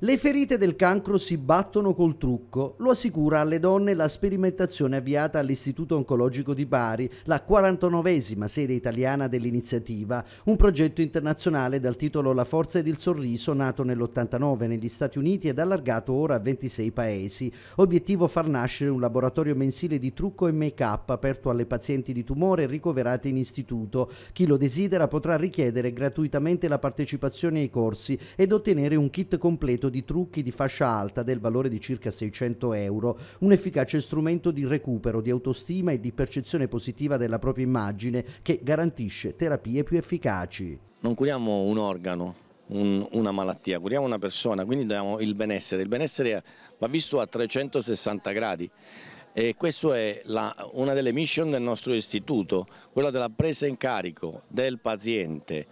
Le ferite del cancro si battono col trucco, lo assicura alle donne la sperimentazione avviata all'Istituto Oncologico di Bari, la 49esima sede italiana dell'iniziativa, un progetto internazionale dal titolo La forza ed il sorriso, nato nell'89 negli Stati Uniti ed allargato ora a 26 paesi. Obiettivo far nascere un laboratorio mensile di trucco e make-up aperto alle pazienti di tumore ricoverate in istituto. Chi lo desidera potrà richiedere gratuitamente la partecipazione ai corsi ed ottenere un kit completo nell'ambito di trucchi di fascia alta del valore di circa 600 euro, un efficace strumento di recupero di autostima e di percezione positiva della propria immagine che garantisce terapie più efficaci. Non curiamo un organo, un, una malattia, curiamo una persona, quindi dobbiamo il benessere. Il benessere va visto a 360 gradi. E questa è la, una delle mission del nostro istituto, quella della presa in carico del paziente,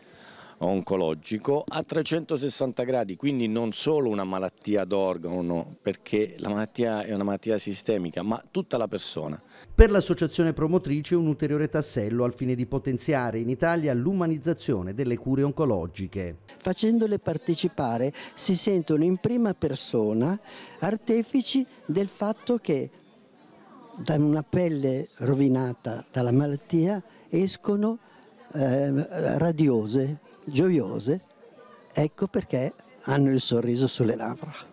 oncologico a 360 gradi, quindi non solo una malattia d'organo, perché la malattia è una malattia sistemica, ma tutta la persona. Per l'associazione promotrice un ulteriore tassello al fine di potenziare in Italia l'umanizzazione delle cure oncologiche. Facendole partecipare si sentono in prima persona artefici del fatto che da una pelle rovinata dalla malattia escono eh, radiose gioiose, ecco perché hanno il sorriso sulle labbra.